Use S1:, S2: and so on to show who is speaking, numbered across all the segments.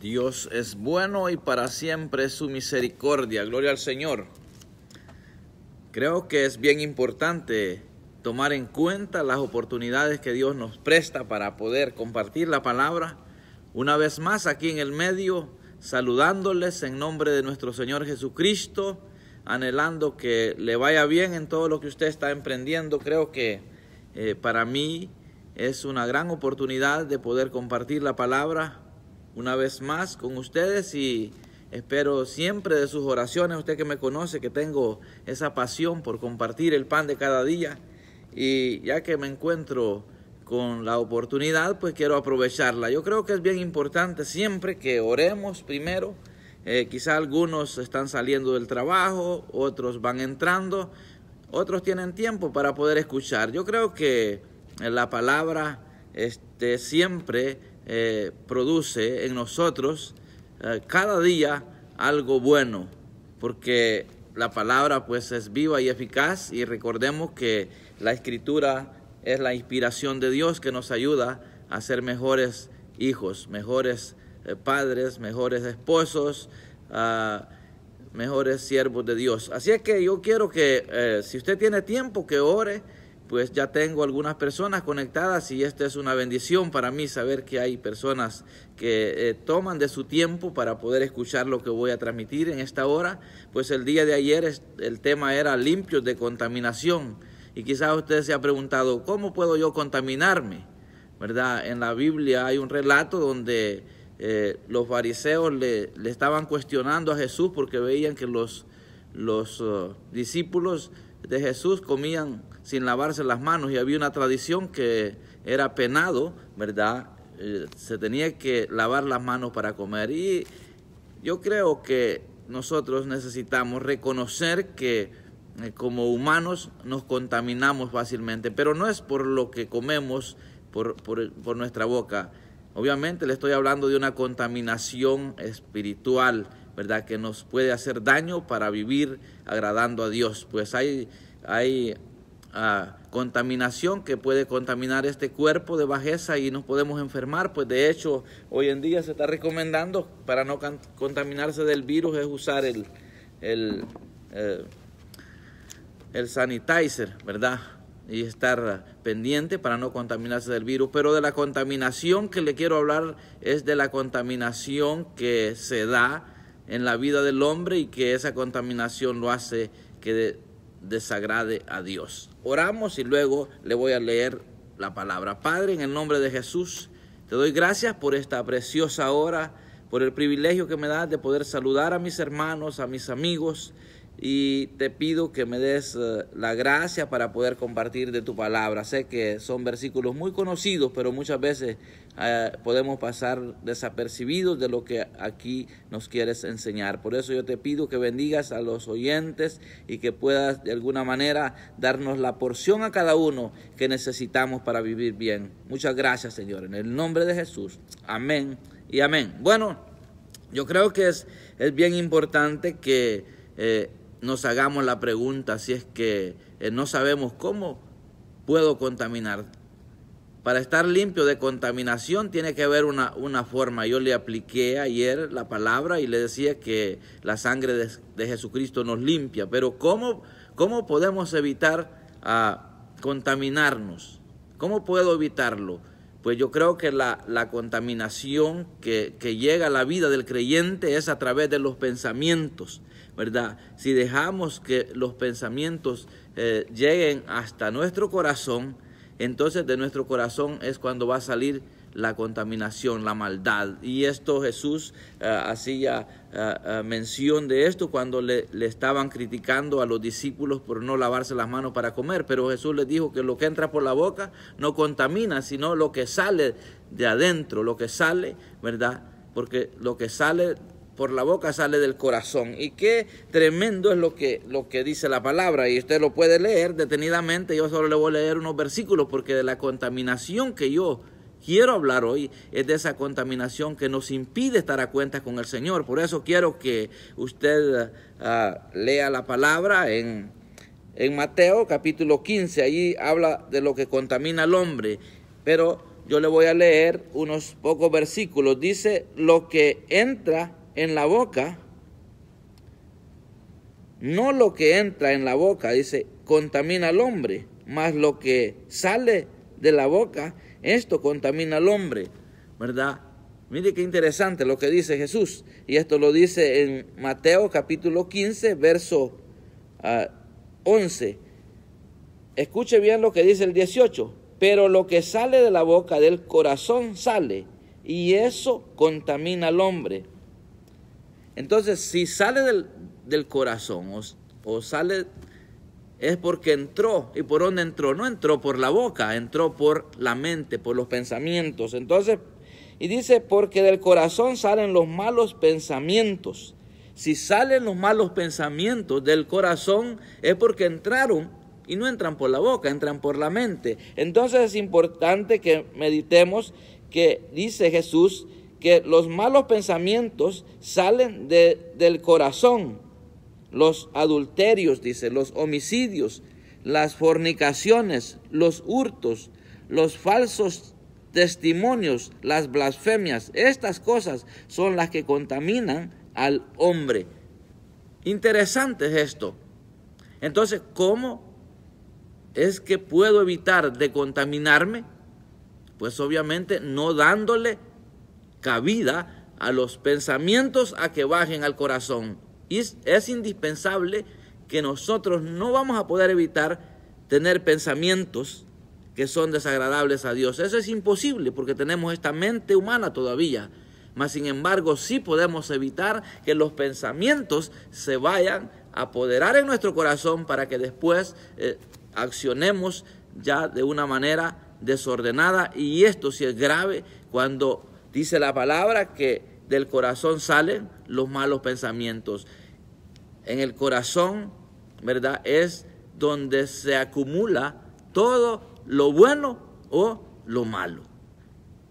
S1: Dios es bueno y para siempre es su misericordia. Gloria al Señor. Creo que es bien importante tomar en cuenta las oportunidades que Dios nos presta para poder compartir la palabra. Una vez más aquí en el medio, saludándoles en nombre de nuestro Señor Jesucristo, anhelando que le vaya bien en todo lo que usted está emprendiendo. Creo que eh, para mí es una gran oportunidad de poder compartir la palabra una vez más con ustedes y espero siempre de sus oraciones, usted que me conoce, que tengo esa pasión por compartir el pan de cada día y ya que me encuentro con la oportunidad, pues quiero aprovecharla. Yo creo que es bien importante siempre que oremos primero. Eh, quizá algunos están saliendo del trabajo, otros van entrando, otros tienen tiempo para poder escuchar. Yo creo que la palabra este, siempre eh, produce en nosotros eh, cada día algo bueno, porque la palabra pues es viva y eficaz y recordemos que la escritura es la inspiración de Dios que nos ayuda a ser mejores hijos, mejores eh, padres, mejores esposos, ah, mejores siervos de Dios. Así es que yo quiero que si usted tiene tiempo que ore pues ya tengo algunas personas conectadas y esta es una bendición para mí saber que hay personas que eh, toman de su tiempo para poder escuchar lo que voy a transmitir en esta hora. Pues el día de ayer el tema era limpios de contaminación y quizás usted se ha preguntado, ¿cómo puedo yo contaminarme? ¿Verdad? En la Biblia hay un relato donde eh, los fariseos le, estaban cuestionando a Jesús porque veían que los, los uh, discípulos de Jesús comían sin lavarse las manos y había una tradición que era penado, ¿verdad? Eh, se tenía que lavar las manos para comer y yo creo que nosotros necesitamos reconocer que eh, como humanos nos contaminamos fácilmente, pero no es por lo que comemos por, nuestra boca. Obviamente le estoy hablando de una contaminación espiritual, ¿verdad? Que nos puede hacer daño para vivir agradando a Dios. Pues hay, hay contaminación que puede contaminar este cuerpo de bajeza y nos podemos enfermar. Pues de hecho, hoy en día se está recomendando para no contaminarse del virus es usar el, el, eh, el sanitizer, ¿verdad? Y estar pendiente para no contaminarse del virus. Pero de la contaminación que le quiero hablar es de la contaminación que se da en la vida del hombre y que esa contaminación lo hace que desagrade a Dios. Oramos y luego le voy a leer la palabra. Padre, en el nombre de Jesús, te doy gracias por esta preciosa hora, por el privilegio que me das de poder saludar a mis hermanos, a mis amigos, y te pido que me des eh, la gracia para poder compartir de tu palabra. Sé que son versículos muy conocidos, pero muchas veces eh, podemos pasar desapercibidos de lo que aquí nos quieres enseñar. Por eso yo te pido que bendigas a los oyentes y que puedas de alguna manera darnos la porción a cada uno que necesitamos para vivir bien. Muchas gracias, Señor, en el nombre de Jesús. Amén y amén. Bueno, yo creo que es, es bien importante que... Eh, nos hagamos la pregunta si es que eh, no sabemos cómo puedo contaminar. Para estar limpio de contaminación tiene que haber una, forma. Yo le apliqué ayer la palabra y le decía que la sangre de, Jesucristo nos limpia, pero ¿cómo, cómo podemos evitar ah, contaminarnos? ¿Cómo puedo evitarlo? Pues yo creo que la, la contaminación que, que llega a la vida del creyente es a través de los pensamientos ¿verdad? Si dejamos que los pensamientos eh, lleguen hasta nuestro corazón, entonces de nuestro corazón es cuando va a salir la contaminación, la maldad. Y esto Jesús eh, hacía eh, mención de esto cuando le, le, estaban criticando a los discípulos por no lavarse las manos para comer, pero Jesús les dijo que lo que entra por la boca no contamina, sino lo que sale de adentro, lo que sale, ¿verdad? Porque lo que sale por la boca sale del corazón. Y qué tremendo es lo que, lo que dice la palabra. Y usted lo puede leer detenidamente. Yo solo le voy a leer unos versículos porque de la contaminación que yo quiero hablar hoy es de esa contaminación que nos impide estar a cuenta con el Señor. Por eso quiero que usted ah, lea la palabra en, en Mateo capítulo 15. Allí habla de lo que contamina al hombre. Pero yo le voy a leer unos pocos versículos. Dice, lo que entra en la boca, no lo que entra en la boca, dice, contamina al hombre, más lo que sale de la boca, esto contamina al hombre, ¿verdad? Mire qué interesante lo que dice Jesús, y esto lo dice en Mateo capítulo 15, verso 11. Ah, Escuche bien lo que dice el 18, pero lo que sale de la boca del corazón sale, y eso contamina al hombre entonces, si sale del, corazón o, o, sale, es porque entró. ¿Y por dónde entró? No entró por la boca, entró por la mente, por los pensamientos. Entonces, y dice, porque del corazón salen los malos pensamientos. Si salen los malos pensamientos del corazón es porque entraron y no entran por la boca, entran por la mente. Entonces es importante que meditemos que dice Jesús que los malos pensamientos salen del corazón, los adulterios, dice, los homicidios, las fornicaciones, los hurtos, los falsos testimonios, las blasfemias. Estas cosas son las que contaminan al hombre. Interesante es esto. Entonces, ¿cómo es que puedo evitar de contaminarme? Pues obviamente no dándole cabida a los pensamientos a que bajen al corazón. Y es, indispensable que nosotros no vamos a poder evitar tener pensamientos que son desagradables a Dios. Eso es imposible porque tenemos esta mente humana todavía. Mas sin embargo, sí podemos evitar que los pensamientos se vayan a apoderar en nuestro corazón para que después eh, accionemos ya de una manera desordenada y esto sí es grave cuando Dice la palabra que del corazón salen los malos pensamientos. En el corazón, ¿verdad? Es donde se acumula todo lo bueno o lo malo.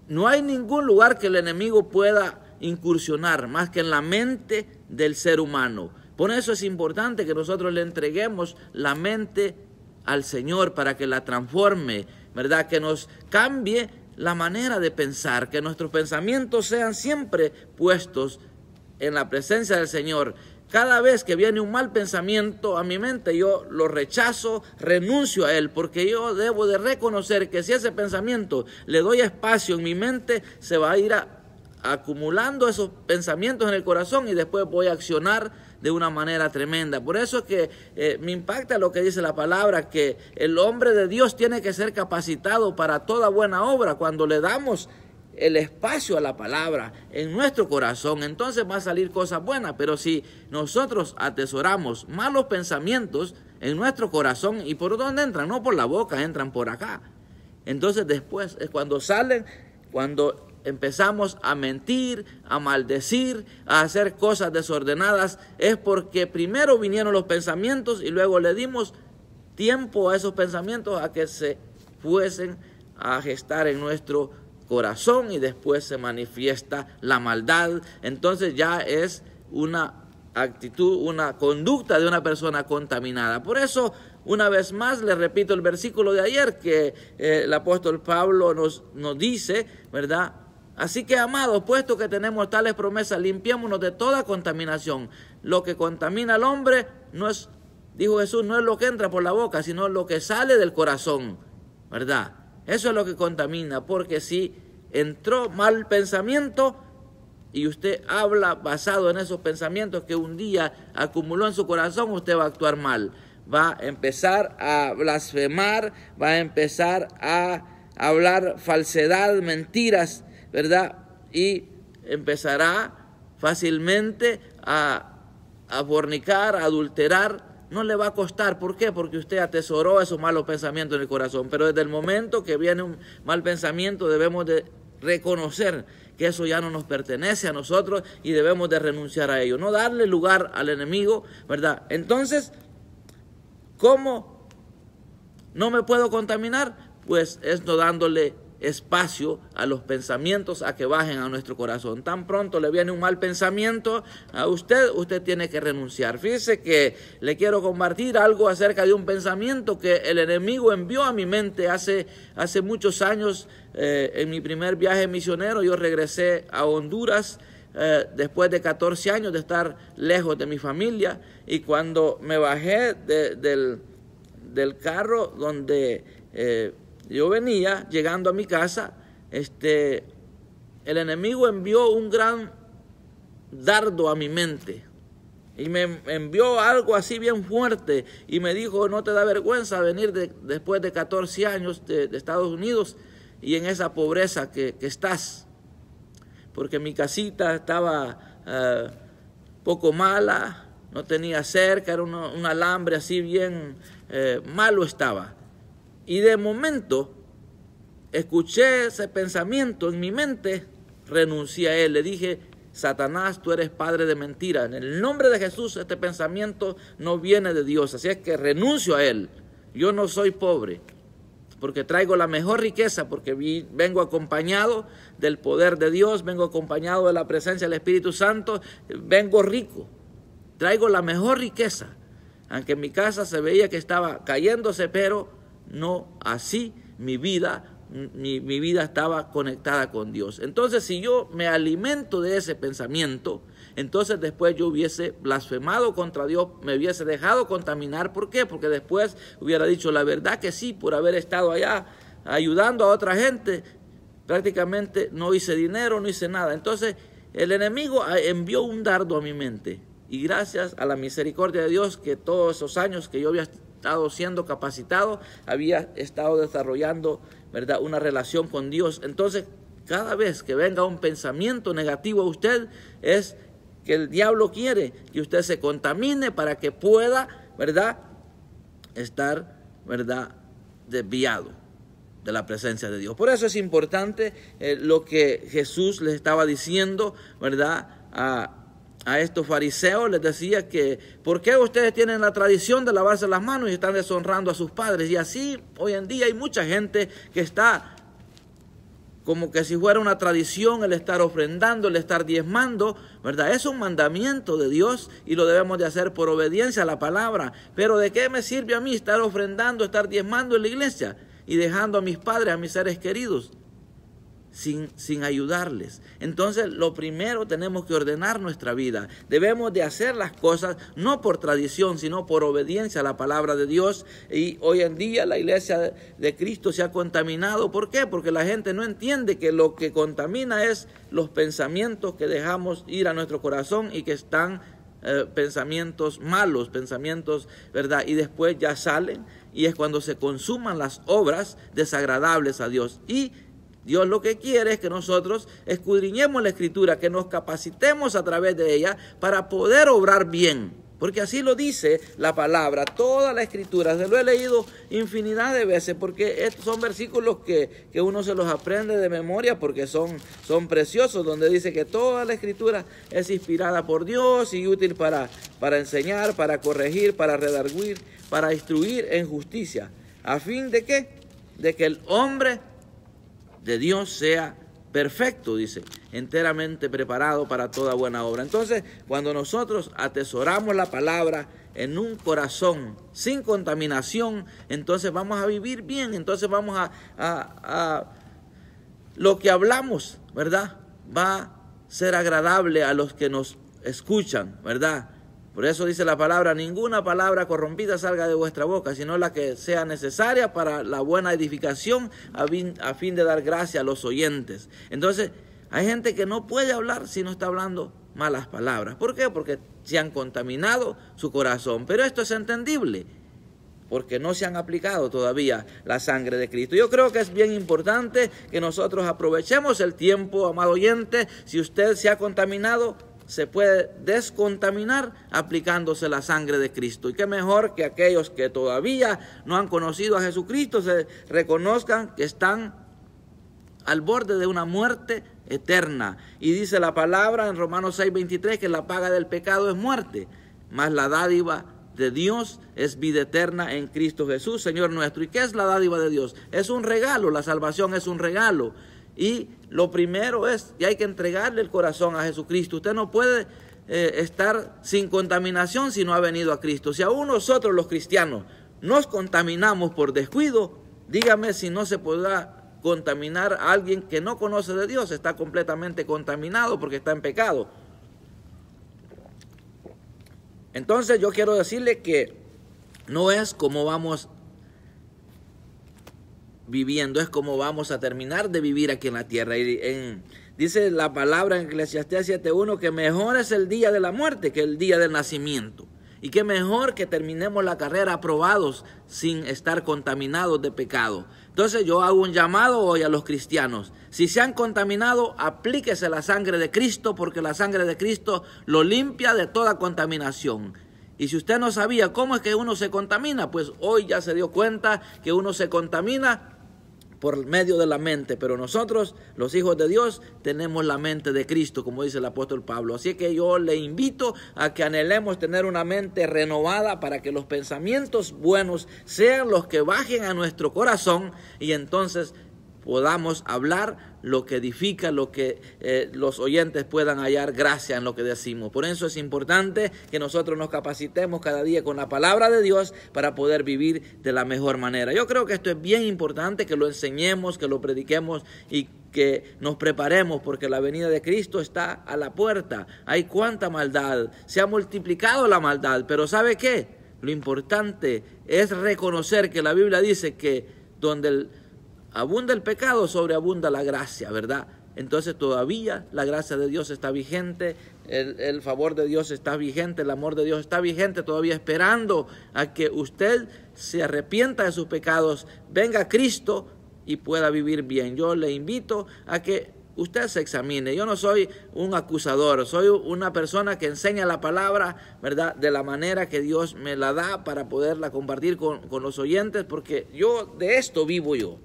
S1: No hay ningún lugar que el enemigo pueda incursionar más que en la mente del ser humano. Por eso es importante que nosotros le entreguemos la mente al Señor para que la transforme, ¿verdad? Que nos cambie la manera de pensar, que nuestros pensamientos sean siempre puestos en la presencia del Señor. Cada vez que viene un mal pensamiento a mi mente, yo lo rechazo, renuncio a él, porque yo debo de reconocer que si ese pensamiento le doy espacio en mi mente, se va a ir acumulando esos pensamientos en el corazón y después voy a accionar de una manera tremenda. Por eso es que eh, me impacta lo que dice la palabra, que el hombre de Dios tiene que ser capacitado para toda buena obra cuando le damos el espacio a la palabra en nuestro corazón, entonces va a salir cosas buenas, pero si nosotros atesoramos malos pensamientos en nuestro corazón, ¿y por dónde entran? No por la boca, entran por acá. Entonces después cuando salen, cuando empezamos a mentir, a maldecir, a hacer cosas desordenadas, es porque primero vinieron los pensamientos y luego le dimos tiempo a esos pensamientos a que se fuesen a gestar en nuestro corazón y después se manifiesta la maldad. Entonces ya es una actitud, una conducta de una persona contaminada. Por eso, una vez más, le repito el versículo de ayer que eh, el apóstol Pablo nos, nos dice, ¿verdad? Así que, amados, puesto que tenemos tales promesas, limpiémonos de toda contaminación. Lo que contamina al hombre no es, dijo Jesús, no es lo que entra por la boca, sino lo que sale del corazón, ¿verdad? Eso es lo que contamina, porque si entró mal pensamiento y usted habla basado en esos pensamientos que un día acumuló en su corazón, usted va a actuar mal. Va a empezar a blasfemar, va a empezar a hablar falsedad, mentiras, ¿verdad? Y empezará fácilmente a, fornicar, a adulterar, no le va a costar. ¿Por qué? Porque usted atesoró esos malos pensamientos en el corazón. Pero desde el momento que viene un mal pensamiento debemos de reconocer que eso ya no nos pertenece a nosotros y debemos de renunciar a ello. No darle lugar al enemigo, ¿verdad? Entonces, ¿cómo no me puedo contaminar? Pues es no dándole espacio a los pensamientos a que bajen a nuestro corazón. Tan pronto le viene un mal pensamiento a usted, usted tiene que renunciar. Fíjese que le quiero compartir algo acerca de un pensamiento que el enemigo envió a mi mente hace, hace muchos años. Eh, en mi primer viaje misionero yo regresé a Honduras. Eh, después de 14 años de estar lejos de mi familia y cuando me bajé del, carro donde eh, yo venía llegando a mi casa, este, el enemigo envió un gran dardo a mi mente. Y me envió algo así bien fuerte y me dijo, no te da vergüenza venir después de 14 años de, Estados Unidos y en esa pobreza que, estás. Porque mi casita estaba eh, poco mala, no tenía cerca, era un alambre así bien eh, malo estaba. Y de momento escuché ese pensamiento en mi mente, renuncié a él, le dije, Satanás, tú eres padre de mentira. En el nombre de Jesús este pensamiento no viene de Dios, así es que renuncio a él. Yo no soy pobre, porque traigo la mejor riqueza, porque vengo acompañado del poder de Dios, vengo acompañado de la presencia del Espíritu Santo, vengo rico, traigo la mejor riqueza. Aunque en mi casa se veía que estaba cayéndose, pero no así mi vida. Mi, vida estaba conectada con Dios. Entonces, si yo me alimento de ese pensamiento, entonces después yo hubiese blasfemado contra Dios, me hubiese dejado contaminar. ¿Por qué? Porque después hubiera dicho la verdad que sí, por haber estado allá ayudando a otra gente, prácticamente no hice dinero, no hice nada. Entonces el enemigo ah, envió un dardo a mi mente. Y gracias a la misericordia de Dios que todos esos años que yo había estado siendo capacitado, había estado desarrollando, ¿verdad?, una relación con Dios. Entonces, cada vez que venga un pensamiento negativo a usted, es que el diablo quiere que usted se contamine para que pueda, ¿verdad?, estar, ¿verdad?, desviado de la presencia de Dios. Por eso es importante eh, lo que Jesús les estaba diciendo, ¿verdad?, a a estos fariseos les decía que, ¿por qué ustedes tienen la tradición de lavarse las manos y están deshonrando a sus padres? Y así hoy en día hay mucha gente que está como que si fuera una tradición el estar ofrendando, el estar diezmando, ¿verdad? Es un mandamiento de Dios y lo debemos de hacer por obediencia a la palabra. Pero ¿de qué me sirve a mí estar ofrendando, estar diezmando en la iglesia y dejando a mis padres, a mis seres queridos sin, sin ayudarles. Entonces, lo primero tenemos que ordenar nuestra vida. Debemos de hacer las cosas no por tradición, sino por obediencia a la palabra de Dios. Y hoy en día la iglesia de Cristo se ha contaminado. ¿Por qué? Porque la gente no entiende que lo que contamina es los pensamientos que dejamos ir a nuestro corazón y que están eh, pensamientos malos, pensamientos, ¿verdad? Y después ya salen y es cuando se consuman las obras desagradables a Dios. Y Dios lo que quiere es que nosotros escudriñemos la escritura, que nos capacitemos a través de ella para poder obrar bien. Porque así lo dice la palabra, toda la escritura. Se lo he leído infinidad de veces porque estos son versículos que, uno se los aprende de memoria porque son, son, preciosos, donde dice que toda la escritura es inspirada por Dios y útil para, para enseñar, para corregir, para redarguir, para instruir en justicia. ¿A fin de qué? De que el hombre de Dios sea perfecto, dice, enteramente preparado para toda buena obra. Entonces, cuando nosotros atesoramos la palabra en un corazón sin contaminación, entonces vamos a vivir bien, entonces vamos a, a, a lo que hablamos, ¿verdad? Va a ser agradable a los que nos escuchan, ¿verdad? Por eso dice la palabra, ninguna palabra corrompida salga de vuestra boca, sino la que sea necesaria para la buena edificación a fin, de dar gracia a los oyentes. Entonces, hay gente que no puede hablar si no está hablando malas palabras. ¿Por qué? Porque se han contaminado su corazón. Pero esto es entendible, porque no se han aplicado todavía la sangre de Cristo. Yo creo que es bien importante que nosotros aprovechemos el tiempo, amado oyente, si usted se ha contaminado se puede descontaminar aplicándose la sangre de Cristo. Y qué mejor que aquellos que todavía no han conocido a Jesucristo se reconozcan que están al borde de una muerte eterna. Y dice la palabra en Romanos 6:23 que la paga del pecado es muerte, mas la dádiva de Dios es vida eterna en Cristo Jesús, Señor nuestro. ¿Y qué es la dádiva de Dios? Es un regalo, la salvación es un regalo. Y lo primero es, y hay que entregarle el corazón a Jesucristo. Usted no puede eh, estar sin contaminación si no ha venido a Cristo. Si aún nosotros los cristianos nos contaminamos por descuido, dígame si no se podrá contaminar a alguien que no conoce de Dios, está completamente contaminado porque está en pecado. Entonces yo quiero decirle que no es como vamos viviendo, es como vamos a terminar de vivir aquí en la tierra. Y dice la palabra en Eclesiastés 7.1 que mejor es el día de la muerte que el día del nacimiento. Y que mejor que terminemos la carrera aprobados sin estar contaminados de pecado. Entonces yo hago un llamado hoy a los cristianos. Si se han contaminado, aplíquese la sangre de Cristo porque la sangre de Cristo lo limpia de toda contaminación. Y si usted no sabía cómo es que uno se contamina, pues hoy ya se dio cuenta que uno se contamina por medio de la mente, pero nosotros, los hijos de Dios, tenemos la mente de Cristo, como dice el apóstol Pablo. Así que yo le invito a que anhelemos tener una mente renovada para que los pensamientos buenos sean los que bajen a nuestro corazón y entonces podamos hablar lo que edifica, lo que eh, los oyentes puedan hallar gracia en lo que decimos. Por eso es importante que nosotros nos capacitemos cada día con la palabra de Dios para poder vivir de la mejor manera. Yo creo que esto es bien importante, que lo enseñemos, que lo prediquemos y que nos preparemos porque la venida de Cristo está a la puerta. Hay cuánta maldad, se ha multiplicado la maldad, pero ¿sabe qué? Lo importante es reconocer que la Biblia dice que donde el abunda el pecado, sobreabunda la gracia, ¿verdad? Entonces todavía la gracia de Dios está vigente, el, favor de Dios está vigente, el amor de Dios está vigente, todavía esperando a que usted se arrepienta de sus pecados, venga a Cristo y pueda vivir bien. Yo le invito a que usted se examine. Yo no soy un acusador, soy una persona que enseña la palabra, ¿verdad? De la manera que Dios me la da para poderla compartir con, con los oyentes, porque yo de esto vivo yo.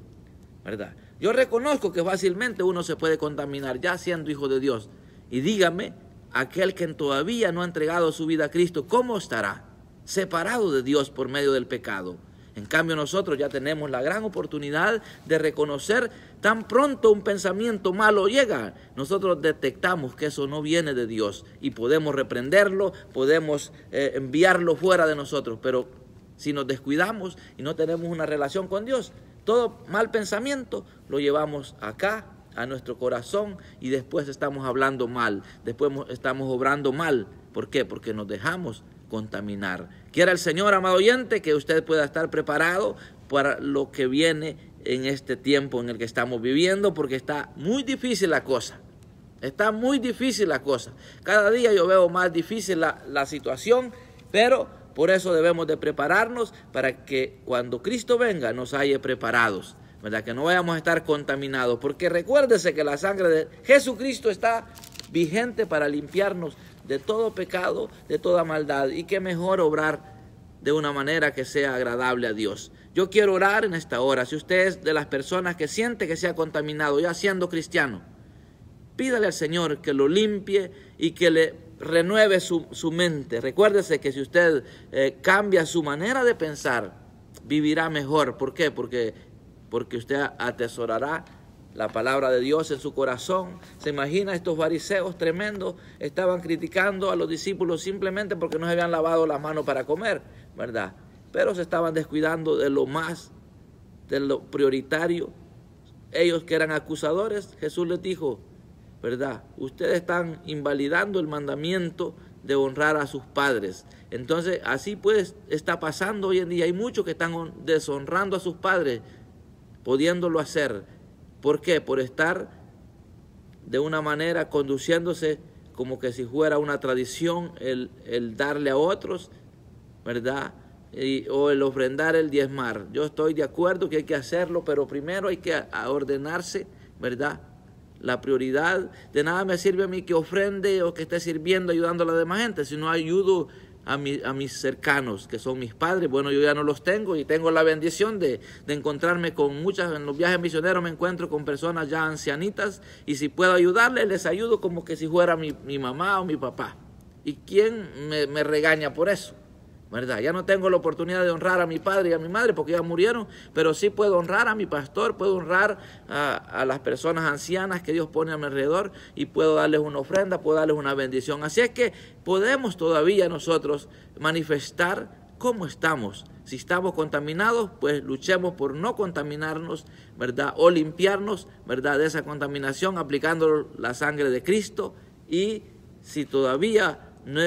S1: Yo reconozco que fácilmente uno se puede contaminar ya siendo hijo de Dios. Y dígame, aquel que todavía no ha entregado su vida a Cristo, ¿cómo estará? Separado de Dios por medio del pecado. En cambio nosotros ya tenemos la gran oportunidad de reconocer tan pronto un pensamiento malo llega. Nosotros detectamos que eso no viene de Dios y podemos reprenderlo, podemos eh, enviarlo fuera de nosotros. Pero si nos descuidamos y no tenemos una relación con Dios, todo mal pensamiento lo llevamos acá, a nuestro corazón, y después estamos hablando mal, después estamos obrando mal. ¿Por qué? Porque nos dejamos contaminar. Quiera el Señor, amado oyente, que usted pueda estar preparado para lo que viene en este tiempo en el que estamos viviendo, porque está muy difícil la cosa. Está muy difícil la cosa. Cada día yo veo más difícil la, la situación, pero por eso debemos de prepararnos para que cuando Cristo venga nos haya preparados, ¿verdad? Que no vayamos a estar contaminados, porque recuérdese que la sangre de Jesucristo está vigente para limpiarnos de todo pecado, de toda maldad, y que mejor obrar de una manera que sea agradable a Dios. Yo quiero orar en esta hora. Si usted es de las personas que siente que se ha contaminado ya siendo cristiano, pídale al Señor que lo limpie y que le renueve su, mente. Recuérdese que si usted eh, cambia su manera de pensar, vivirá mejor. ¿Por qué? Porque, porque usted atesorará la palabra de Dios en su corazón. Se imagina estos fariseos tremendos estaban criticando a los discípulos simplemente porque no se habían lavado las manos para comer, ¿verdad? Pero se estaban descuidando de lo más, de lo prioritario. Ellos que eran acusadores, Jesús les dijo, ¿verdad? Ustedes están invalidando el mandamiento de honrar a sus padres. Entonces, así pues está pasando hoy en día. Hay muchos que están deshonrando a sus padres, pudiéndolo hacer. ¿Por qué? Por estar de una manera conduciéndose como que si fuera una tradición el, darle a otros, ¿verdad? o el ofrendar, el diezmar. Yo estoy de acuerdo que hay que hacerlo, pero primero hay que ordenarse, ¿verdad? la prioridad. De nada me sirve a mí que ofrende o que esté sirviendo, ayudando a la demás gente, si no ayudo a, mi, a mis cercanos, que son mis padres. Bueno, yo ya no los tengo y tengo la bendición de, encontrarme con muchas, en los viajes misioneros me encuentro con personas ya ancianitas y si puedo ayudarles, les ayudo como que si fuera mi, mamá o mi papá. ¿Y quién me regaña por eso? ¿verdad? Ya no tengo la oportunidad de honrar a mi padre y a mi madre porque ya murieron, pero sí puedo honrar a mi pastor, puedo honrar a, las personas ancianas que Dios pone a mi alrededor y puedo darles una ofrenda, puedo darles una bendición. Así es que podemos todavía nosotros manifestar cómo estamos. Si estamos contaminados, pues luchemos por no contaminarnos, ¿verdad? O limpiarnos, ¿verdad? De esa contaminación aplicando la sangre de Cristo y si todavía no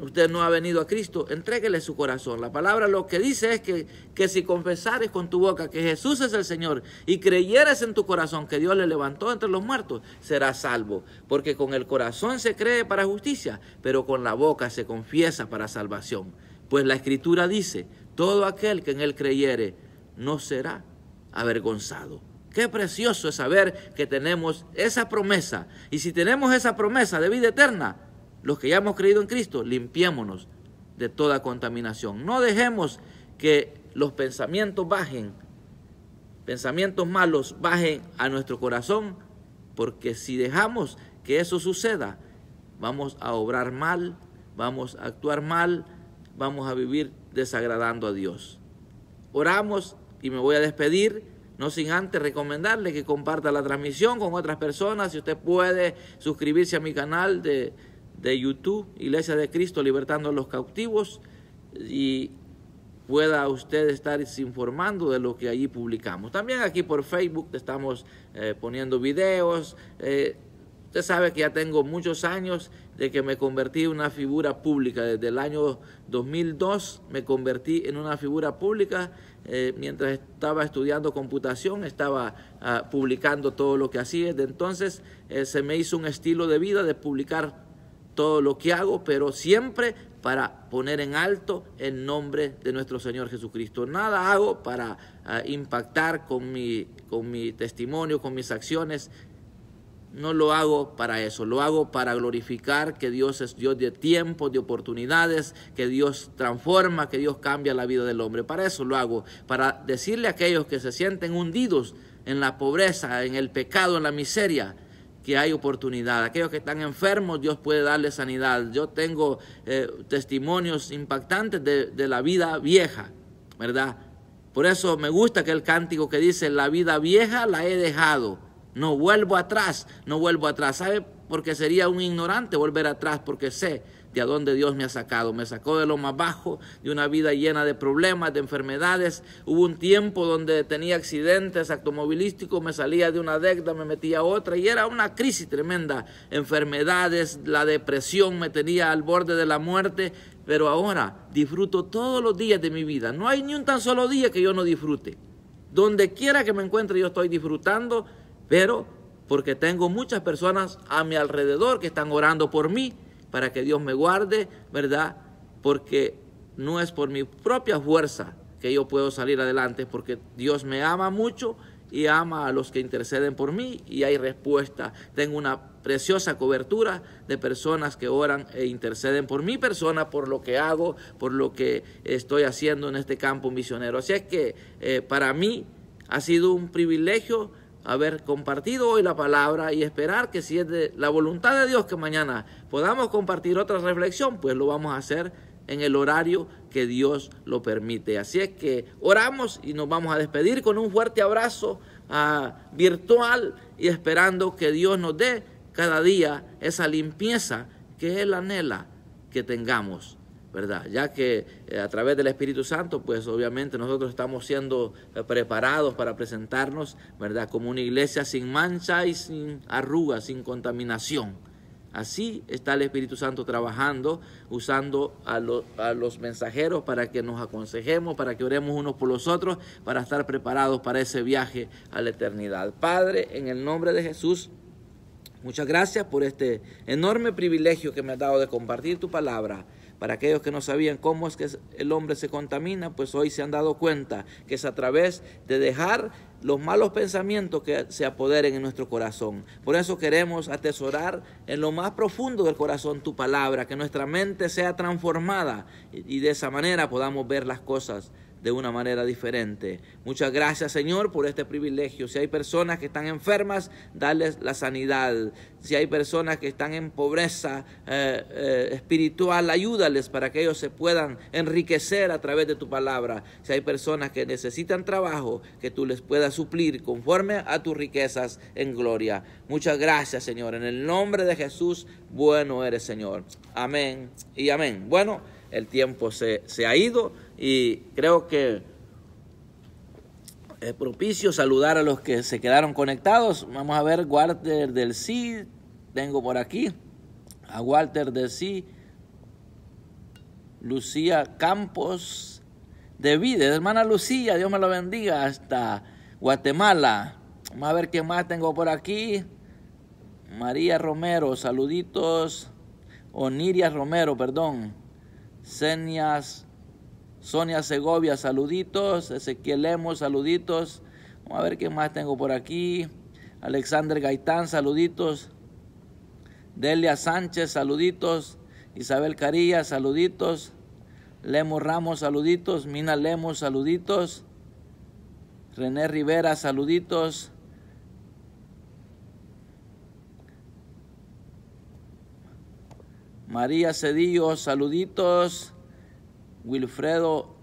S1: usted no ha venido a Cristo, entréguele su corazón. La palabra lo que dice es que, que si confesares con tu boca que Jesús es el Señor y creyeres en tu corazón que Dios le levantó entre los muertos, serás salvo. Porque con el corazón se cree para justicia, pero con la boca se confiesa para salvación. Pues la escritura dice, todo aquel que en él creyere no será avergonzado. Qué precioso es saber que tenemos esa promesa. Y si tenemos esa promesa de vida eterna, los que ya hemos creído en Cristo, limpiémonos de toda contaminación. No dejemos que los pensamientos bajen, pensamientos malos bajen a nuestro corazón, porque si dejamos que eso suceda, vamos a obrar mal, vamos a actuar mal, vamos a vivir desagradando a Dios. Oramos y me voy a despedir. No sin antes recomendarle que comparta la transmisión con otras personas. Si usted puede suscribirse a mi canal de de YouTube, Iglesia de Cristo Libertando a los Cautivos, y pueda usted estar informando de lo que allí publicamos. También aquí por Facebook estamos eh, poniendo videos. Eh, usted sabe que ya tengo muchos años de que me convertí en una figura pública. Desde el año 2002 me convertí en una figura pública. Eh, mientras estaba estudiando computación, estaba ah, publicando todo lo que hacía. Desde entonces se me hizo un estilo de vida de publicar todo lo que hago, pero siempre para poner en alto el nombre de nuestro Señor Jesucristo. Nada hago para ah, impactar con mi, con mi testimonio, con mis acciones. No lo hago para eso, lo hago para glorificar que Dios es Dios de tiempo, de oportunidades, que Dios transforma, que Dios cambia la vida del hombre. Para eso lo hago, para decirle a aquellos que se sienten hundidos en la pobreza, en el pecado, en la miseria, que hay oportunidad. Aquellos que están enfermos, Dios puede darle sanidad. Yo tengo eh, testimonios impactantes de, de la vida vieja, ¿verdad? Por eso me gusta aquel cántico que dice, la vida vieja la he dejado, no vuelvo atrás, no vuelvo atrás. ¿Sabe? Porque sería un ignorante volver atrás, porque sé a dónde Dios me ha sacado. Me sacó de lo más bajo, de una vida llena de problemas, de enfermedades. Hubo un tiempo donde tenía accidentes automovilísticos, me salía de una década, me metía a otra y era una crisis tremenda. Enfermedades, la depresión me tenía al borde de la muerte, pero ahora disfruto todos los días de mi vida. No hay ni un tan solo día que yo no disfrute. Donde quiera que me encuentre yo estoy disfrutando, pero porque tengo muchas personas a mi alrededor que están orando por mí, para que Dios me guarde, ¿verdad? Porque no es por mi propia fuerza que yo puedo salir adelante, porque Dios me ama mucho y ama a los que interceden por mí y hay respuesta. Tengo una preciosa cobertura de personas que oran e interceden por mi persona, por lo que hago, por lo que estoy haciendo en este campo misionero. Así es que eh, para mí ha sido un privilegio haber compartido hoy la palabra y esperar que si es de la voluntad de Dios que mañana podamos compartir otra reflexión, pues lo vamos a hacer en el horario que Dios lo permite. Así es que oramos y nos vamos a despedir con un fuerte abrazo ah, virtual y esperando que Dios nos dé cada día esa limpieza que Él anhela que tengamos ¿verdad? Ya que eh, a través del Espíritu Santo, pues obviamente nosotros estamos siendo eh, preparados para presentarnos, ¿verdad? Como una iglesia sin mancha y sin arrugas, sin contaminación. Así está el Espíritu Santo trabajando, usando a, los a los mensajeros para que nos aconsejemos, para que oremos unos por los otros, para estar preparados para ese viaje a la eternidad. Padre, en el nombre de Jesús, muchas gracias por este enorme privilegio que me has dado de compartir tu palabra para aquellos que no sabían cómo es que el hombre se contamina, pues hoy se han dado cuenta que es a través de dejar los malos pensamientos que se apoderen en nuestro corazón. Por eso queremos atesorar en lo más profundo del corazón tu palabra, que nuestra mente sea transformada y de esa manera podamos ver las cosas de una manera diferente. Muchas gracias Señor por este privilegio. Si hay personas que están enfermas, dales la sanidad. Si hay personas que están en pobreza eh, eh, espiritual, ayúdales para que ellos se puedan enriquecer a través de tu palabra. Si hay personas que necesitan trabajo, que tú les puedas suplir conforme a tus riquezas en gloria. Muchas gracias Señor. En el nombre de Jesús, bueno eres Señor. Amén y amén. Bueno el tiempo se, ha ido y creo que es propicio saludar a los que se quedaron conectados. Vamos a ver Walter del Sí, tengo por aquí a Walter del sí Lucía Campos de Vides, hermana Lucía, Dios me lo bendiga hasta Guatemala. Vamos a ver qué más tengo por aquí. María Romero, saluditos. Oniria Romero, perdón. Señas, Sonia Segovia, saluditos. Ezequiel Lemos, saluditos. Vamos a ver qué más tengo por aquí. Alexander Gaitán, saluditos. Delia Sánchez, saluditos. Isabel Carilla, saluditos. Lemos Ramos, saluditos. Mina Lemos, saluditos. René Rivera, saluditos. María Cedillo, saluditos. Wilfredo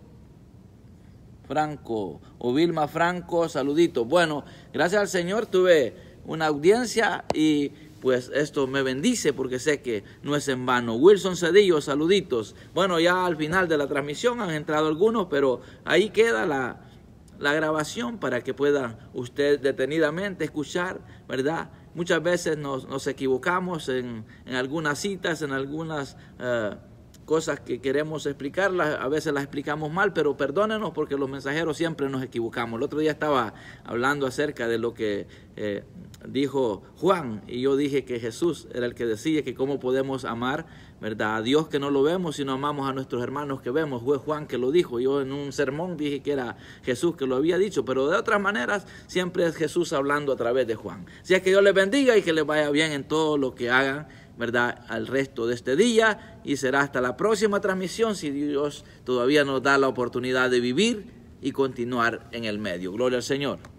S1: Franco o Vilma Franco, saluditos. Bueno, gracias al Señor tuve una audiencia y pues esto me bendice porque sé que no es en vano. Wilson Cedillo, saluditos. Bueno, ya al final de la transmisión han entrado algunos, pero ahí queda la, la grabación para que pueda usted detenidamente escuchar, ¿verdad? Muchas veces nos, nos equivocamos en, en, algunas citas, en algunas eh, cosas que queremos explicarlas. A veces las explicamos mal, pero perdónenos porque los mensajeros siempre nos equivocamos. El otro día estaba hablando acerca de lo que eh, dijo Juan y yo dije que Jesús era el que decía que cómo podemos amar ¿verdad? A Dios que no lo vemos, sino amamos a nuestros hermanos que vemos. Fue Juan que lo dijo. Yo en un sermón dije que era Jesús que lo había dicho, pero de otras maneras siempre es Jesús hablando a través de Juan. Así es que Dios les bendiga y que les vaya bien en todo lo que hagan, ¿verdad? Al resto de este día y será hasta la próxima transmisión si Dios todavía nos da la oportunidad de vivir y continuar en el medio. Gloria al Señor.